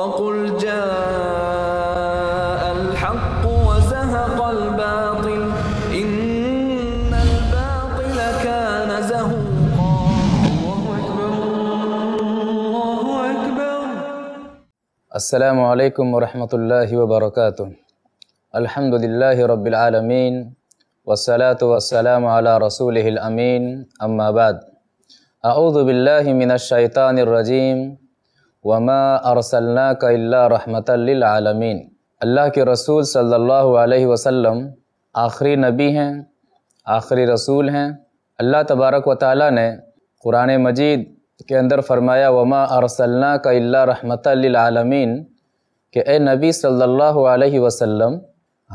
وقل جاء الحق وزهق الباطل إن الباطل كان زهوقا الله أكبر الله أكبر السلام عليكم ورحمة الله وبركاته الحمد لله رب العالمين والصلاة والسلام على رسوله الأمين أما بعد أعوذ بالله من الشيطان الرجيم وما ارسلنا کا اللہ للعالمین اللہ کے رسول صلی اللہ علیہ وسلم آخری نبی ہیں آخری رسول ہیں اللہ تبارک و تعالی نے قرآن مجید کے اندر فرمایا وما ارسلنا کا اللہ رحمۃ للعالمین کہ اے نبی صلی اللہ علیہ وسلم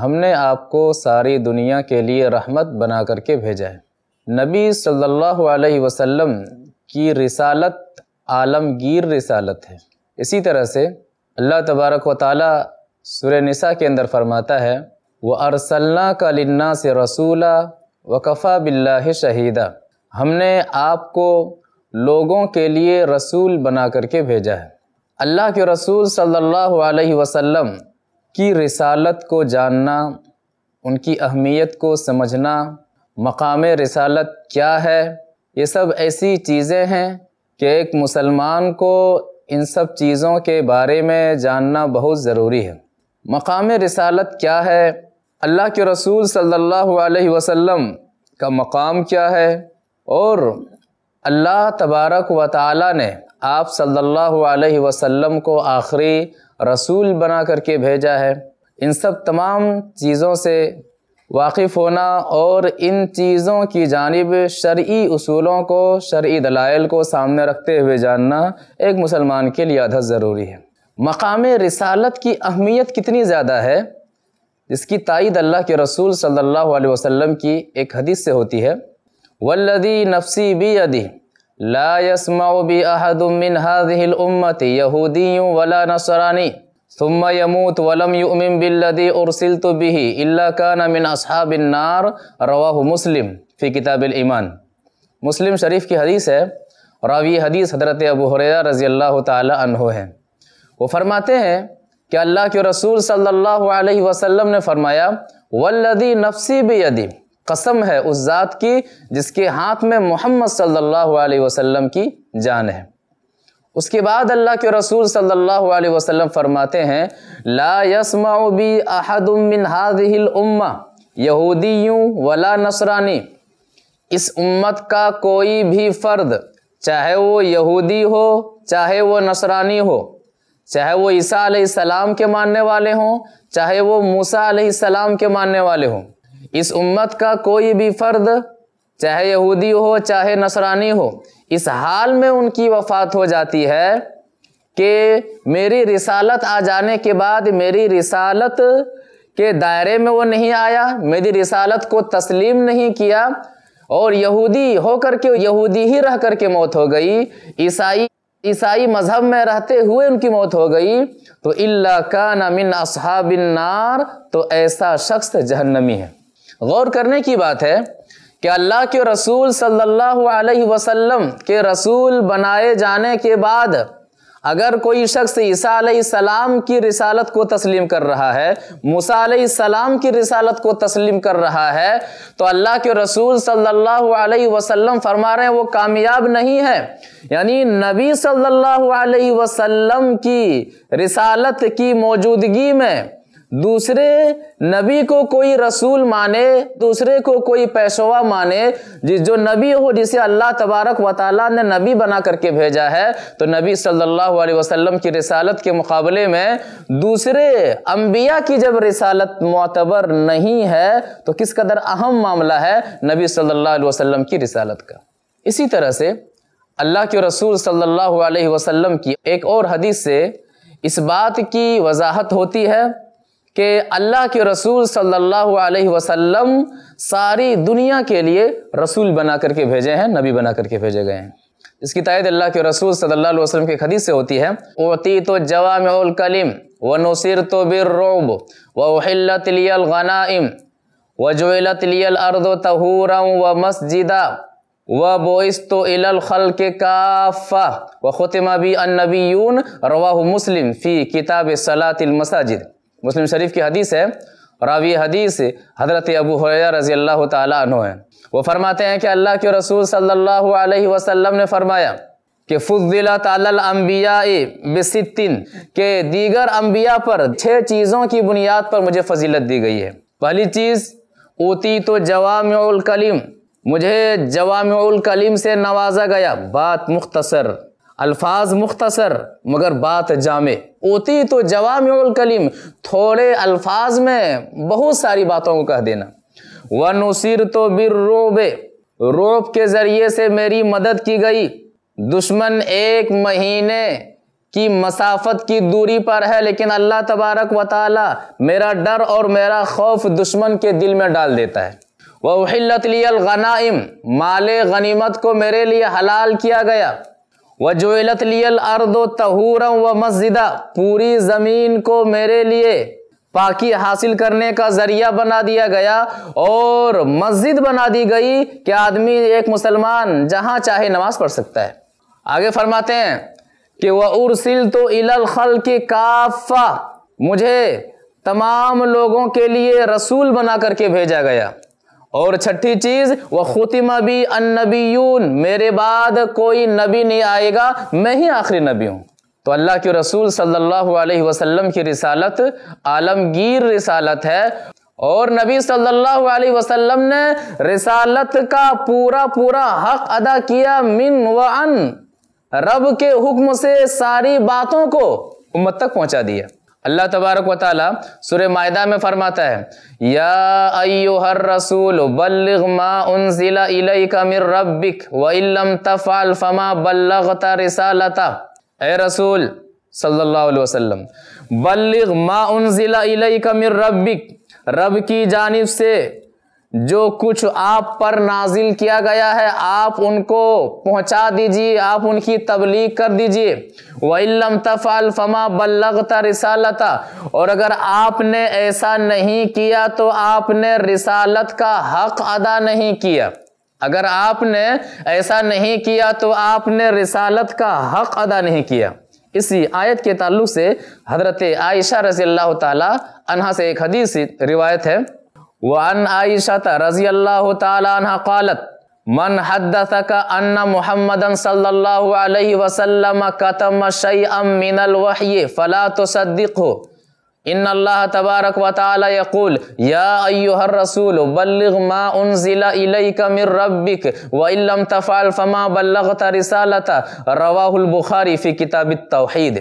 ہم نے آپ کو ساری دنیا کے لیے رحمت بنا کر کے بھیجا ہے نبی صلی اللہ علیہ وسلم کی رسالت عالمگیر رسالت ہے اسی طرح سے اللہ تبارک و تعالیٰ سورہ نساء کے اندر فرماتا ہے وہ ارس کا لنا سے رسولہ وکفا بلّہ شہیدہ ہم نے آپ کو لوگوں کے لیے رسول بنا کر کے بھیجا ہے اللہ کے رسول صلی اللہ علیہ وسلم کی رسالت کو جاننا ان کی اہمیت کو سمجھنا مقام رسالت کیا ہے یہ سب ایسی چیزیں ہیں کہ ایک مسلمان کو ان سب چیزوں کے بارے میں جاننا بہت ضروری ہے مقام رسالت کیا ہے اللہ کے رسول صلی اللہ علیہ وسلم کا مقام کیا ہے اور اللہ تبارک و تعالی نے آپ صلی اللہ علیہ وسلم کو آخری رسول بنا کر کے بھیجا ہے ان سب تمام چیزوں سے واقف ہونا اور ان چیزوں کی جانب شرعی اصولوں کو شرعی دلائل کو سامنے رکھتے ہوئے جاننا ایک مسلمان کے لیے عدد ضروری ہے مقام رسالت کی اہمیت کتنی زیادہ ہے جس کی تائید اللہ کے رسول صلی اللہ علیہ وسلم کی ایک حدیث سے ہوتی ہے ولدی نفسی لا يسمع بی احد من هذه الامت یہودی ولا نصرانی ثم يموت ولم يؤمن بالذي ارسلت به الا كان من اصحاب النار رواه مسلم في كتاب مسلم مسلم شریف کی حدیث ہے راوی حدیث حضرت ابو حریرہ رضی اللہ تعالی عنہ ہے وہ فرماتے ہیں کہ اللہ کے رسول صلی اللہ علیہ وسلم نے فرمایا والذی نفسی بیدی قسم ہے اس ذات کی جس کے ہاتھ میں محمد صلی اللہ علیہ وسلم کی جان ہے اس کے بعد اللہ کے رسول صلی اللہ علیہ وسلم فرماتے ہیں لا یسمع بی احد من هذه الامہ یہودیوں ولا نصرانی اس امت کا کوئی بھی فرد چاہے وہ یہودی ہو چاہے وہ نصرانی ہو چاہے وہ عیسیٰ علیہ السلام کے ماننے والے ہوں چاہے وہ موسیٰ علیہ السلام کے ماننے والے ہوں اس امت کا کوئی بھی فرد چاہے یہودی ہو چاہے نصرانی ہو اس حال میں ان کی وفات ہو جاتی ہے کہ میری رسالت آ جانے کے بعد میری رسالت کے دائرے میں وہ نہیں آیا میری رسالت کو تسلیم نہیں کیا اور یہودی ہو کر کے یہودی ہی رہ کر کے موت ہو گئی عیسائی عیسائی مذہب میں رہتے ہوئے ان کی موت ہو گئی تو اللہ کا نام النار تو ایسا شخص جہنمی ہے غور کرنے کی بات ہے کہ اللہ کے رسول صلی اللہ علیہ وسلم کے رسول بنائے جانے کے بعد اگر کوئی شخص عیسیٰ علیہ السلام کی رسالت کو تسلیم کر رہا ہے موسیٰ علیہ السلام کی رسالت کو تسلیم کر رہا ہے تو اللہ کے رسول صلی اللہ علیہ وسلم فرما رہے ہیں وہ کامیاب نہیں ہے یعنی نبی صلی اللہ علیہ وسلم کی رسالت کی موجودگی میں دوسرے نبی کو کوئی رسول مانے دوسرے کو کوئی پیشوا مانے جس جو نبی ہو جسے اللہ تبارک و تعالیٰ نے نبی بنا کر کے بھیجا ہے تو نبی صلی اللہ علیہ وسلم کی رسالت کے مقابلے میں دوسرے انبیاء کی جب رسالت معتبر نہیں ہے تو کس قدر اہم معاملہ ہے نبی صلی اللہ علیہ وسلم کی رسالت کا اسی طرح سے اللہ کے رسول صلی اللہ علیہ وسلم کی ایک اور حدیث سے اس بات کی وضاحت ہوتی ہے کہ اللہ کے رسول صلی اللہ علیہ وسلم ساری دنیا کے لیے رسول بنا کر کے بھیجے ہیں نبی بنا کر کے بھیجے گئے ہیں اس کی تائید اللہ کے رسول صلی اللہ علیہ وسلم کے حدیث سے ہوتی ہے اوتی تو جوام الکلم و نصیر تو بالرعب و احلت لی الغنائم و جعلت لی الارض تہورا و مسجدا و بوئس تو الالخلق کافا و ختم بی النبیون رواہ مسلم فی کتاب صلات المساجد مسلم شریف کی حدیث ہے راوی حدیث حضرت ابو ابویہ رضی اللہ تعالیٰ عنہ ہے وہ فرماتے ہیں کہ اللہ کے رسول صلی اللہ علیہ وسلم نے فرمایا کہ الانبیاء بستن کہ دیگر انبیاء پر چھ چیزوں کی بنیاد پر مجھے فضیلت دی گئی ہے پہلی چیز اوتی تو جوامع الکلیم مجھے جوامع الکلیم سے نوازا گیا بات مختصر الفاظ مختصر مگر بات جامع اوتی تو جوام الکلیم تھوڑے الفاظ میں بہت ساری باتوں کو کہہ دینا ون تو بر روب کے ذریعے سے میری مدد کی گئی دشمن ایک مہینے کی مسافت کی دوری پر ہے لیکن اللہ تبارک و تعالی میرا ڈر اور میرا خوف دشمن کے دل میں ڈال دیتا ہے لی الغنائم مال غنیمت کو میرے لیے حلال کیا گیا وہ لیل ارد و تہورم و مسجدہ پوری زمین کو میرے لیے پاکی حاصل کرنے کا ذریعہ بنا دیا گیا اور مسجد بنا دی گئی کہ آدمی ایک مسلمان جہاں چاہے نماز پڑھ سکتا ہے آگے فرماتے ہیں کہ وہ ارسل تو الخل کافا مجھے تمام لوگوں کے لیے رسول بنا کر کے بھیجا گیا اور چھٹی چیز وہ بِي النَّبِيُّونَ میرے بعد کوئی نبی نہیں آئے گا میں ہی آخری نبی ہوں تو اللہ کے رسول صلی اللہ علیہ وسلم کی رسالت عالمگیر رسالت ہے اور نبی صلی اللہ علیہ وسلم نے رسالت کا پورا پورا حق ادا کیا من و ان رب کے حکم سے ساری باتوں کو امت تک پہنچا دیا اللہ تبارک و تعالی سورہ معدہ میں فرماتا ہے یا ایوہ الرسول بلغ ما انزل الیک من ربک وئن لم تفعل فما بلغت رسالتا اے رسول صلی اللہ علیہ وسلم بلغ ما انزل الیک من ربک رب کی جانب سے جو کچھ آپ پر نازل کیا گیا ہے آپ ان کو پہنچا دیجیے آپ ان کی تبلیغ کر دیجیے رِسَالَتَ اور اگر آپ نے ایسا نہیں کیا تو آپ نے رسالت کا حق ادا نہیں کیا اگر آپ نے ایسا نہیں کیا تو آپ نے رسالت کا حق ادا نہیں کیا اسی آیت کے تعلق سے حضرت عائشہ رضی اللہ تعالی انہا سے ایک حدیث روایت ہے وعن عائشة رضي الله تعالى عنها قالت من حدثك أن محمدا صلى الله عليه وسلم كتم شيئا من الوحي فلا تصدقه ان اللہ تبارک و تعالی یقول یا ایوہ الرسول بلغ ما انزل الیک من ربک و ان لم تفعل فما بلغت رسالتا رواہ البخاری فی کتاب التوحید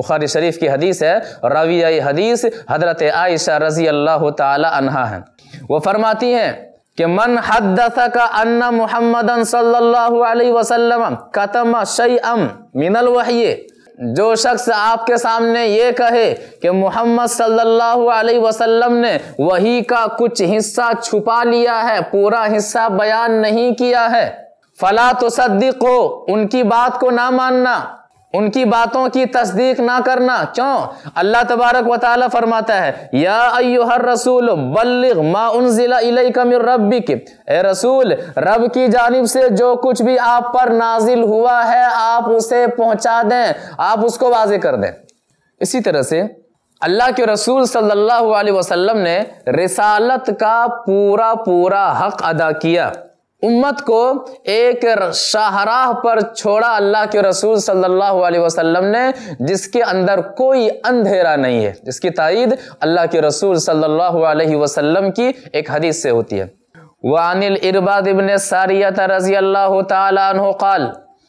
بخاری شریف کی حدیث ہے راویہ حدیث حضرت عائشہ رضی اللہ تعالی عنہ ہیں وہ فرماتی ہیں کہ من حدث کا ان محمد صلی اللہ علیہ وسلم قتم من جو شخص آپ کے سامنے یہ کہے کہ محمد صلی اللہ علیہ وسلم نے وہی کا کچھ حصہ چھپا لیا ہے پورا حصہ بیان نہیں کیا ہے فلا تصدقو ان کی بات کو نہ ماننا ان کی باتوں کی تصدیق نہ کرنا کیوں اللہ تبارک و تعالیٰ فرماتا ہے یا بلغ ما انزل الیک من ربک اے رسول رب کی جانب سے جو کچھ بھی آپ پر نازل ہوا ہے آپ اسے پہنچا دیں آپ اس کو واضح کر دیں اسی طرح سے اللہ کے رسول صلی اللہ علیہ وسلم نے رسالت کا پورا پورا حق ادا کیا امت کو ایک شاہراہ پر چھوڑا اللہ کے رسول صلی اللہ علیہ وسلم نے جس کے اندر کوئی اندھیرا نہیں ہے جس کی تائید اللہ کے رسول صلی اللہ علیہ وسلم کی ایک حدیث سے ہوتی ہے وہ انل ارباد ابن ساری رضی اللہ تعالیٰ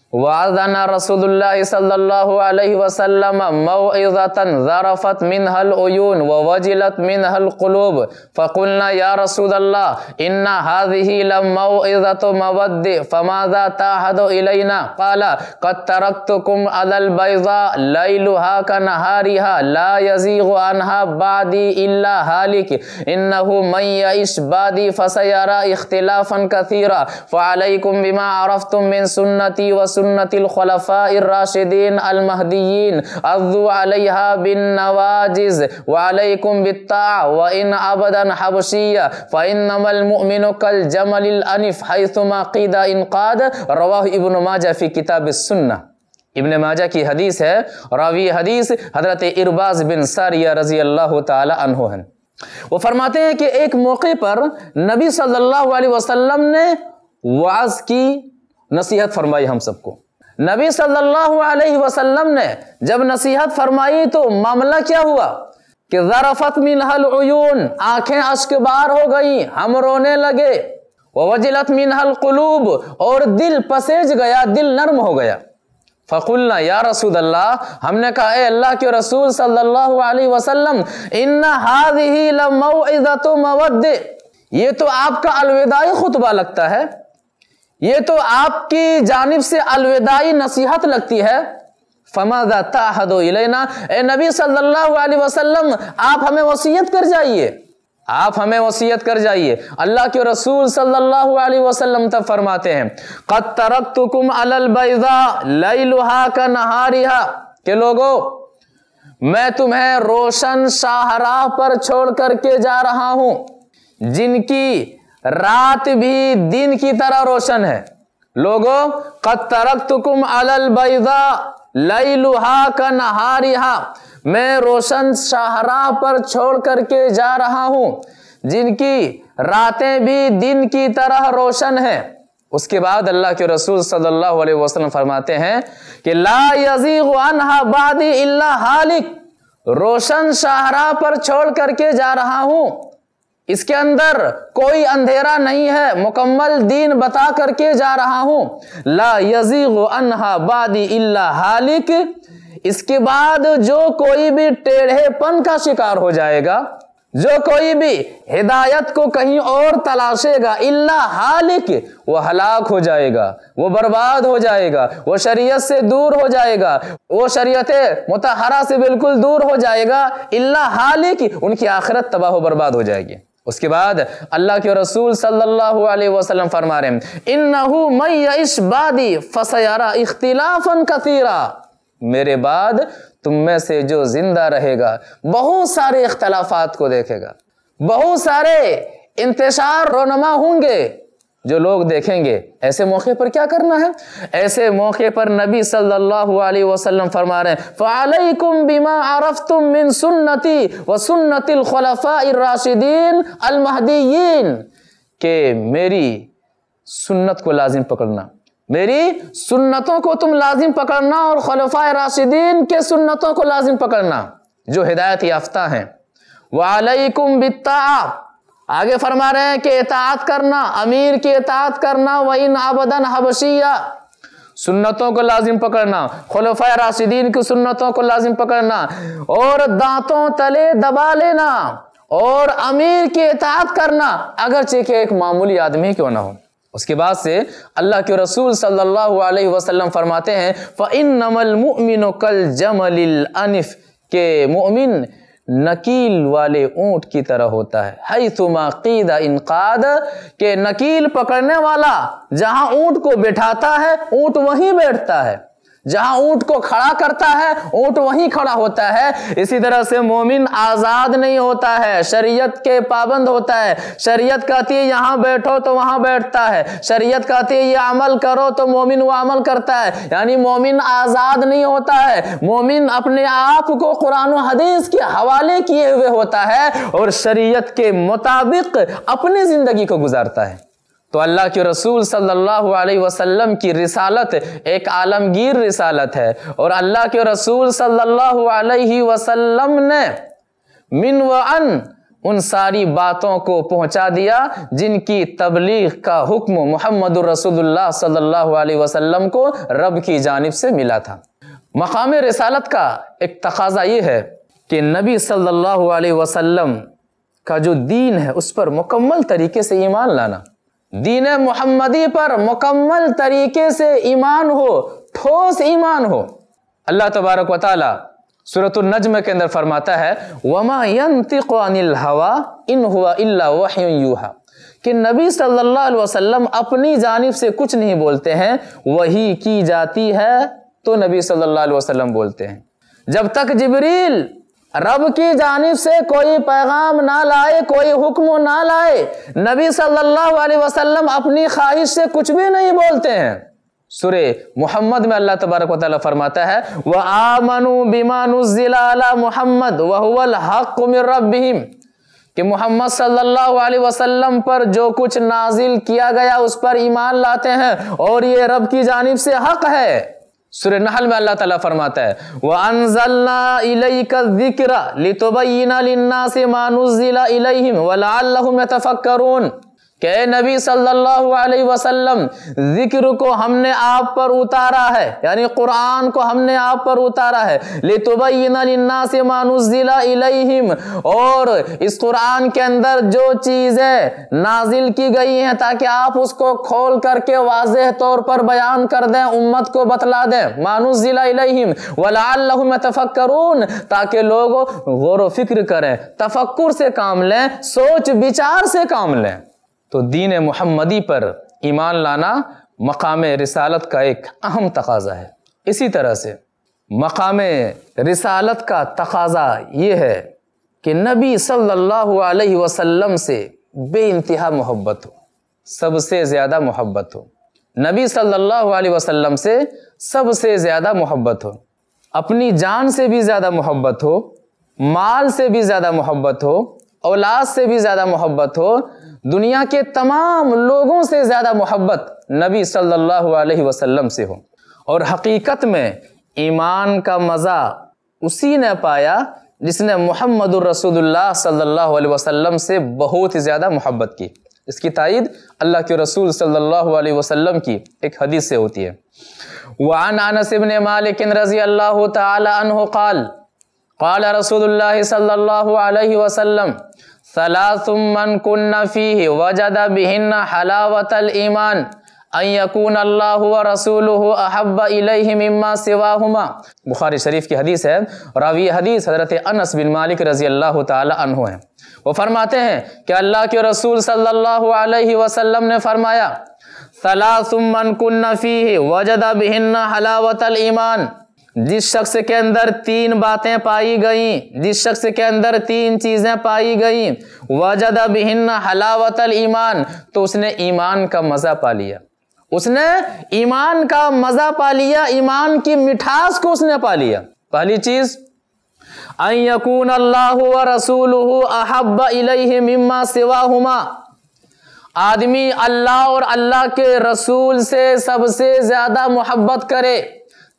وأذن رسول الله صلى الله عليه وسلم موعظة ذرفت منها الأيون ووجلت منها القلوب فقلنا يا رسول الله إن هذه لموعظة مودة فماذا تعهد إلينا قال قد تركتكم على البيضاء ليلها كنهارها لا يزيغ عنها بعدي إلا هالك إنه من يعيش بعدي فسيرى اختلافا كثيرا فعليكم بما عرفتم من سنتي وسنتي وسنت الخلفاء الراشدین المہدیین عضو علیہا بن نواجز وعلیکم بالطاع وان ابدا حبشیہ فانما المؤمن کالجمل الانف حیثما قید انقاد رواہ ابن ماجہ فی کتاب السنہ ابن ماجہ کی حدیث ہے راوی حدیث حضرت ارباز بن ساریہ رضی اللہ تعالی عنہ ہیں وہ فرماتے ہیں کہ ایک موقع پر نبی صلی اللہ علیہ وسلم نے وعظ کی نصیحت فرمائی ہم سب کو نبی صلی اللہ علیہ وسلم نے جب نصیحت فرمائی تو معاملہ کیا ہوا کہ ذرفت عیون اشک بار ہو گئی ہم رونے لگے اور دل پسیج گیا دل نرم ہو گیا فقلنا یا رسول اللہ ہم نے کہا اے اللہ کے رسول صلی اللہ علیہ وسلم یہ تو آپ کا الوداعی خطبہ لگتا ہے یہ تو آپ کی جانب سے الوداعی نصیحت لگتی ہے فماد تاحد و اے نبی صلی اللہ علیہ وسلم آپ ہمیں وصیت کر جائیے آپ ہمیں وصیت کر جائیے اللہ کے رسول صلی اللہ علیہ وسلم تب فرماتے ہیں قد ترکتکم علی البیضا لیلہا کا نہاریہا کہ لوگو میں تمہیں روشن شاہراہ پر چھوڑ کر کے جا رہا ہوں جن کی رات بھی دن کی طرح روشن ہے لوگ کم الحا کا نہاری میں روشن شاہراہ پر چھوڑ کر کے جا رہا ہوں جن کی راتیں بھی دن کی طرح روشن ہیں اس کے بعد اللہ کے رسول صلی اللہ علیہ وسلم فرماتے ہیں کہ لا یزیغ عنہ بعد اللہ حالک روشن شاہراہ پر چھوڑ کر کے جا رہا ہوں اس کے اندر کوئی اندھیرا نہیں ہے مکمل دین بتا کر کے جا رہا ہوں لا یزیغ انہا بادی اللہ حالک اس کے بعد جو کوئی بھی ٹیڑھے پن کا شکار ہو جائے گا جو کوئی بھی ہدایت کو کہیں اور تلاشے گا اللہ حالک وہ ہلاک ہو جائے گا وہ برباد ہو جائے گا وہ شریعت سے دور ہو جائے گا وہ شریعت متحرہ سے بالکل دور ہو جائے گا اللہ حالک ان کی آخرت تباہ و برباد ہو جائے گی اس کے بعد اللہ کے رسول صلی اللہ علیہ وسلم فرما رہے ہیں انہو من یعش بادی فسیارا اختلافا کثیرا میرے بعد تم میں سے جو زندہ رہے گا بہت سارے اختلافات کو دیکھے گا بہت سارے انتشار رونما ہوں گے جو لوگ دیکھیں گے ایسے موقع پر کیا کرنا ہے ایسے موقع پر نبی صلی اللہ علیہ وسلم فرما رہے ہیں فَعَلَيْكُمْ بِمَا عَرَفْتُمْ مِّن سُنَّتِ وَسُنَّتِ الْخُلَفَاءِ الرَّاشِدِينَ الْمَهْدِيِّينَ کہ میری سنت کو لازم پکڑنا میری سنتوں کو تم لازم پکڑنا اور خلفاء راشدین کے سنتوں کو لازم پکڑنا جو ہدایت یافتہ ہیں وَعَلَيْكُمْ بِالتَّعَابِ آگے فرما رہے ہیں کہ اطاعت کرنا امیر کی اطاعت کرنا وہی نابدن حبشیہ سنتوں کو لازم پکڑنا خلفۂ راشدین کی سنتوں کو لازم پکڑنا اور دانتوں تلے دبا لینا اور امیر کی اطاعت کرنا اگرچہ کہ ایک معمولی آدمی کیوں نہ ہو اس کے بعد سے اللہ کے رسول صلی اللہ علیہ وسلم فرماتے ہیں فَإِنَّمَ الْمُؤْمِنُ كَالْجَمَلِ الْأَنِفِ کہ مؤمن نکیل والے اونٹ کی طرح ہوتا ہے سما قید انقاد کہ نکیل پکڑنے والا جہاں اونٹ کو بیٹھاتا ہے اونٹ وہیں بیٹھتا ہے جہاں اونٹ کو کھڑا کرتا ہے اونٹ وہیں کھڑا ہوتا ہے اسی طرح سے مومن آزاد نہیں ہوتا ہے شریعت کے پابند ہوتا ہے شریعت کہتی ہے یہاں بیٹھو تو وہاں بیٹھتا ہے شریعت کہتی ہے یہ عمل کرو تو مومن وہ عمل کرتا ہے یعنی مومن آزاد نہیں ہوتا ہے مومن اپنے آپ کو قرآن و حدیث کے حوالے کیے ہوئے ہوتا ہے اور شریعت کے مطابق اپنی زندگی کو گزارتا ہے تو اللہ کے رسول صلی اللہ علیہ وسلم کی رسالت ایک عالمگیر رسالت ہے اور اللہ کے رسول صلی اللہ علیہ وسلم نے من و ان ان ساری باتوں کو پہنچا دیا جن کی تبلیغ کا حکم محمد الرسول اللہ صلی اللہ علیہ وسلم کو رب کی جانب سے ملا تھا مقام رسالت کا ایک تقاضا یہ ہے کہ نبی صلی اللہ علیہ وسلم کا جو دین ہے اس پر مکمل طریقے سے ایمان لانا دین محمدی پر مکمل طریقے سے ایمان ہو ٹھوس ایمان ہو اللہ تبارک و تعالی النجم کے اندر فرماتا ہے إِلَّا کہ نبی صلی اللہ علیہ وسلم اپنی جانب سے کچھ نہیں بولتے ہیں وہی کی جاتی ہے تو نبی صلی اللہ علیہ وسلم بولتے ہیں جب تک جبریل رب کی جانب سے کوئی پیغام نہ لائے کوئی حکم نہ لائے نبی صلی اللہ علیہ وسلم اپنی خواہش سے کچھ بھی نہیں بولتے ہیں سورہ محمد میں اللہ تبارک و تعالیٰ فرماتا ہے کہ محمد صلی اللہ علیہ وسلم پر جو کچھ نازل کیا گیا اس پر ایمان لاتے ہیں اور یہ رب کی جانب سے حق ہے سورہ نحل میں اللہ تعالیٰ فرماتا ہے وَأَنزَلْنَا إِلَيْكَ الذِّكْرَ لِتُبَيِّنَ لِلنَّاسِ مَا نُزِّلَ إِلَيْهِمْ وَلَعَلَّهُمْ يَتَفَكَّرُونَ کہ نبی صلی اللہ علیہ وسلم ذکر کو ہم نے آپ پر اتارا ہے یعنی قرآن کو ہم نے آپ پر اتارا ہے لِتُبَيِّنَ لِلنَّاسِ مَا نُزِّلَ إِلَيْهِمْ اور اس قرآن کے اندر جو چیزیں نازل کی گئی ہیں تاکہ آپ اس کو کھول کر کے واضح طور پر بیان کر دیں امت کو بتلا دیں مَا نُزِّلَ إِلَيْهِمْ وَلَعَلَّهُمْ يَتَفَكَّرُونَ تاکہ لوگ غور و فکر کریں تفکر سے کام لیں سوچ بچار سے کام لیں تو دین محمدی پر ایمان لانا مقام رسالت کا ایک اہم تقاضا ہے اسی طرح سے مقام رسالت کا تقاضا یہ ہے کہ نبی صلی اللہ علیہ وسلم سے بے انتہا محبت ہو سب سے زیادہ محبت ہو نبی صلی اللہ علیہ وسلم سے سب سے زیادہ محبت ہو اپنی جان سے بھی زیادہ محبت ہو مال سے بھی زیادہ محبت ہو اولاد سے بھی زیادہ محبت ہو دنیا کے تمام لوگوں سے زیادہ محبت نبی صلی اللہ علیہ وسلم سے ہو اور حقیقت میں ایمان کا مزہ اسی نے پایا جس نے محمد الرسول اللہ صلی اللہ علیہ وسلم سے بہت زیادہ محبت کی اس کی تائید اللہ کے رسول صلی اللہ علیہ وسلم کی ایک حدیث سے ہوتی ہے وعن عنہ قال قال رسول اللہ صلی اللہ علیہ وسلم ثلاث من کن فیہ وجد بہن حلاوت الایمان ان یکون اللہ ورسولہ احب الیہ مما سواہما بخاری شریف کی حدیث ہے راوی حدیث حضرت انس بن مالک رضی اللہ تعالی عنہ ہیں وہ فرماتے ہیں کہ اللہ کے رسول صلی اللہ علیہ وسلم نے فرمایا ثلاث من کن فیہ وجد بہن حلاوت الایمان جس شخص کے اندر تین باتیں پائی گئیں جس شخص کے اندر تین چیزیں پائی گئیں ایمان تو اس نے ایمان کا مزہ پا لیا اس نے ایمان کا مزہ پا لیا ایمان کی مٹھاس کو اس نے پا لیا پہلی چیز اللہ رسول آدمی اللہ اور اللہ کے رسول سے سب سے زیادہ محبت کرے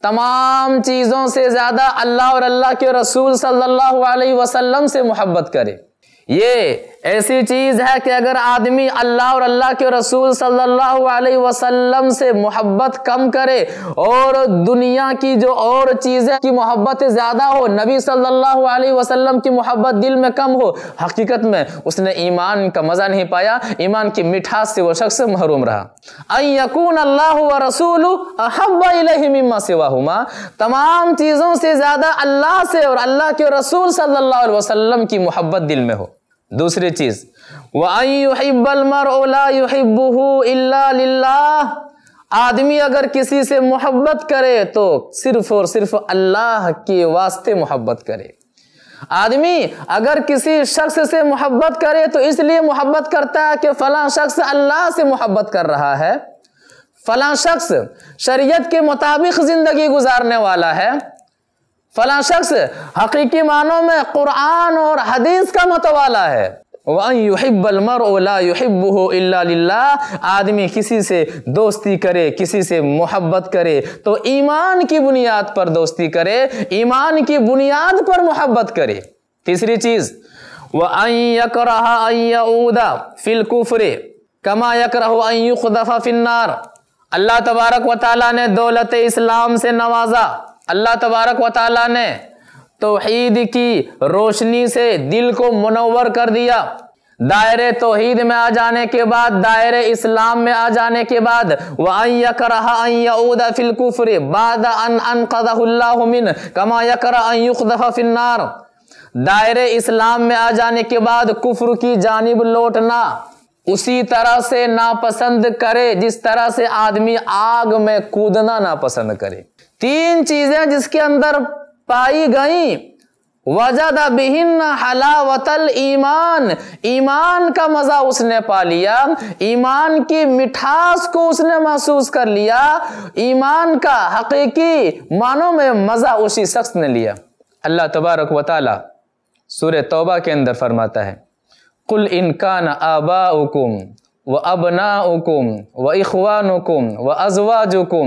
تمام چیزوں سے زیادہ اللہ اور اللہ کے رسول صلی اللہ علیہ وسلم سے محبت کرے یہ ایسی چیز ہے کہ اگر آدمی اللہ اور اللہ کے رسول صلی اللہ علیہ وسلم سے محبت کم کرے اور دنیا کی جو اور چیزیں کی محبت زیادہ ہو نبی صلی اللہ علیہ وسلم کی محبت دل میں کم ہو حقیقت میں اس نے ایمان کا مزہ نہیں پایا ایمان کی مٹھاس سے وہ شخص محروم رہا یقون اللہ و رسول مما سواہما تمام چیزوں سے زیادہ اللہ سے اور اللہ کے رسول صلی اللہ علیہ وسلم کی محبت دل میں ہو دوسری چیز وَأَن آئی یوحبل مر اولا یوحبو آدمی اگر کسی سے محبت کرے تو صرف اور صرف اللہ کے واسطے محبت کرے آدمی اگر کسی شخص سے محبت کرے تو اس لیے محبت کرتا ہے کہ فلاں شخص اللہ سے محبت کر رہا ہے فلاں شخص شریعت کے مطابق زندگی گزارنے والا ہے فلاں شخص حقیقی معنوں میں قرآن اور حدیث کا متوالا ہے وَأَن يُحِبَّ الْمَرْءُ لَا يُحِبُّهُ إِلَّا لِلَّهِ آدمی کسی سے دوستی کرے کسی سے محبت کرے تو ایمان کی بنیاد پر دوستی کرے ایمان کی بنیاد پر محبت کرے تیسری چیز وَأَن يَكْرَهَ أَن يَعُودَ فِي الْكُفْرِ كَمَا يَكْرَهُ أَن يُخْدَفَ فِي النَّارِ اللہ تبارک و تعالی نے دولت اسلام سے نوازا اللہ تبارک و تعالیٰ نے توحید کی روشنی سے دل کو منور کر دیا دائرے توحید میں آ جانے کے بعد دائرے اسلام میں آ جانے کے بعد وَأَن يَكْرَهَ أَن يَعُودَ فِي الْكُفْرِ بَعْدَ أَن أَنْقَذَهُ اللَّهُ مِنْ كَمَا يَكْرَهَ أَن يُخْدَفَ فِي النَّارِ دائرے اسلام میں آ جانے کے بعد کفر کی جانب لوٹنا اسی طرح سے ناپسند کرے جس طرح سے آدمی آگ میں کودنا ناپسند کرے تین چیزیں جس کے اندر پائی گئیں وجد بہن حلاوت ایمان ایمان کا مزہ اس نے پا لیا ایمان کی مٹھاس کو اس نے محسوس کر لیا ایمان کا حقیقی معنوں میں مزہ اسی شخص نے لیا اللہ تبارک و تعالی سور توبہ کے اندر فرماتا ہے قل إن كان آباؤكم وأبناؤكم وإخوانكم وأزواجكم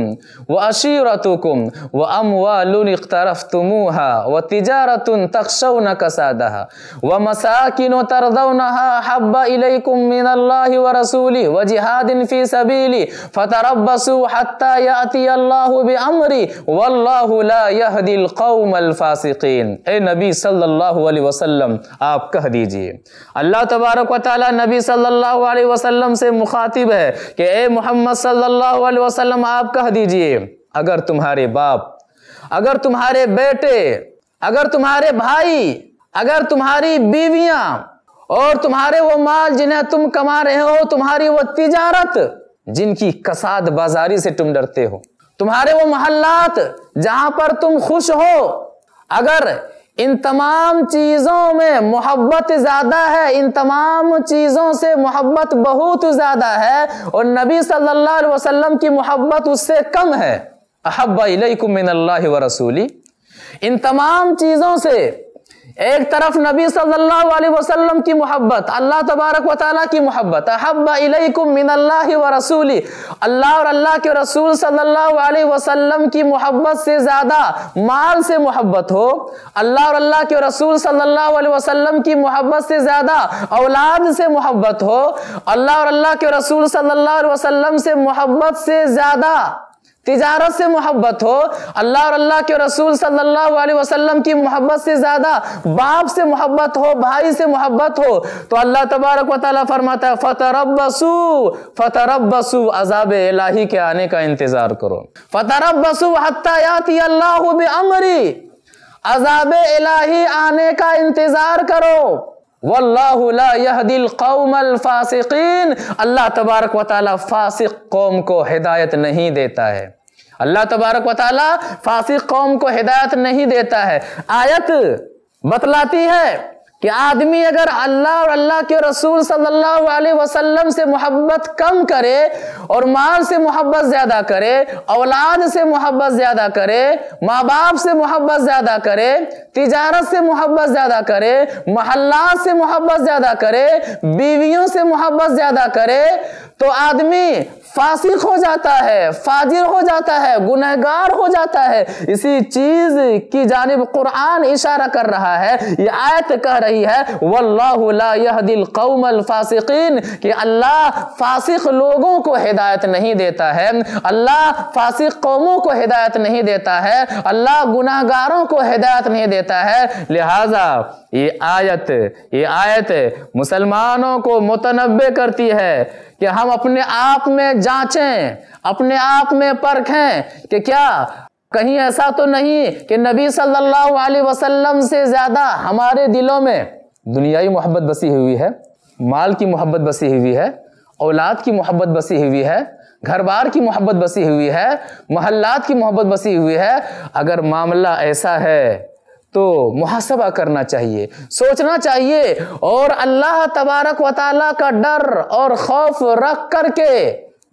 وأشيرتكم وأموال اقترفتموها وتجارة تخشون كسادها ومساكن ترضونها حب إليكم من الله ورسوله وجهاد في سبيله فتربصوا حتى يأتي الله بأمره والله لا يهدي القوم الفاسقين أي نبي صلى الله عليه وسلم آپ کہہ دیجئے اللہ تبارک و تعالی نبی صلی اللہ علیہ وسلم وسلم سے مخاطب ہے کہ اے محمد صلی اللہ علیہ وسلم آپ کہہ دیجئے اگر تمہارے باپ اگر تمہارے بیٹے اگر تمہارے بھائی اگر تمہاری بیویاں اور تمہارے وہ مال جنہیں تم کما رہے ہو تمہاری وہ تجارت جن کی کساد بازاری سے تم ڈرتے ہو تمہارے وہ محلات جہاں پر تم خوش ہو اگر ان تمام چیزوں میں محبت زیادہ ہے ان تمام چیزوں سے محبت بہت زیادہ ہے اور نبی صلی اللہ علیہ وسلم کی محبت اس سے کم ہے من اللہ و رسولی ان تمام چیزوں سے ایک طرف نبی صلی اللہ علیہ وسلم کی محبت اللہ تبارک و تعالیٰ کی محبت احب الیکم من اللہ و رسولی اللہ اور اللہ کے رسول صلی اللہ علیہ وسلم کی محبت سے زیادہ مال سے محبت ہو اللہ اور اللہ کے رسول صلی اللہ علیہ وسلم کی محبت سے زیادہ اولاد سے محبت ہو اللہ اور اللہ کے رسول صلی اللہ علیہ وسلم سے محبت سے زیادہ تجارت سے محبت ہو اللہ اور اللہ کے رسول صلی اللہ علیہ وسلم کی محبت سے زیادہ باپ سے محبت ہو بھائی سے محبت ہو تو اللہ تبارک و تعالیٰ فرماتا ہے فتربسو فتربسو عذاب الہی کے آنے کا انتظار کرو حتی یاتی اللہ بعمری عذاب الہی آنے کا انتظار کرو واللہ لا دل القوم الفاسقین اللہ تبارک و تعالی فاسق قوم کو ہدایت نہیں دیتا ہے اللہ تبارک و تعالی فاسق قوم کو ہدایت نہیں دیتا ہے آیت بتلاتی ہے کہ آدمی اگر اللہ اور اللہ کے رسول صلی اللہ علیہ وسلم سے محبت کم کرے اور مال سے محبت زیادہ کرے اولاد سے محبت زیادہ کرے ماں باپ سے محبت زیادہ کرے تجارت سے محبت زیادہ کرے محلہ سے محبت زیادہ کرے بیویوں سے محبت زیادہ کرے تو آدمی فاسق ہو جاتا ہے فاجر ہو جاتا ہے گنہگار ہو جاتا ہے اسی چیز کی جانب قرآن اشارہ کر رہا ہے یہ آیت کہہ رہی رہی ہے واللہ لا یہد القوم الفاسقین کہ اللہ فاسق لوگوں کو ہدایت نہیں دیتا ہے اللہ فاسق قوموں کو ہدایت نہیں دیتا ہے اللہ گناہگاروں کو ہدایت نہیں دیتا ہے لہٰذا یہ آیت یہ آیت مسلمانوں کو متنبع کرتی ہے کہ ہم اپنے آپ میں جانچیں اپنے آپ میں پرکھیں کہ کیا کہیں ایسا تو نہیں کہ نبی صلی اللہ علیہ وسلم سے زیادہ ہمارے دلوں میں دنیائی محبت بسی ہوئی ہے مال کی محبت بسی ہوئی ہے اولاد کی محبت بسی ہوئی ہے گھر بار کی محبت بسی ہوئی ہے محلات کی محبت بسی ہوئی ہے اگر معاملہ ایسا ہے تو محاسبہ کرنا چاہیے سوچنا چاہیے اور اللہ تبارک و تعالیٰ کا ڈر اور خوف رکھ کر کے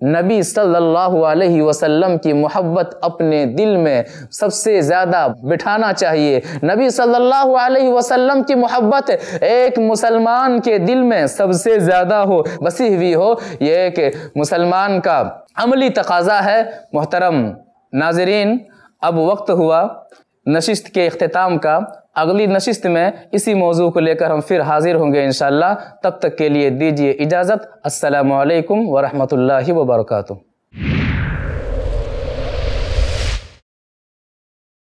نبی صلی اللہ علیہ وسلم کی محبت اپنے دل میں سب سے زیادہ بٹھانا چاہیے نبی صلی اللہ علیہ وسلم کی محبت ایک مسلمان کے دل میں سب سے زیادہ ہو بسی ہوئی ہو یہ ایک مسلمان کا عملی تقاضا ہے محترم ناظرین اب وقت ہوا نشست کے اختتام کا اگلی نشست میں اسی موضوع کو لے کر ہم پھر حاضر ہوں گے انشاءاللہ تب تک کے لیے دیجیے اجازت السلام علیکم ورحمۃ اللہ وبرکاتہ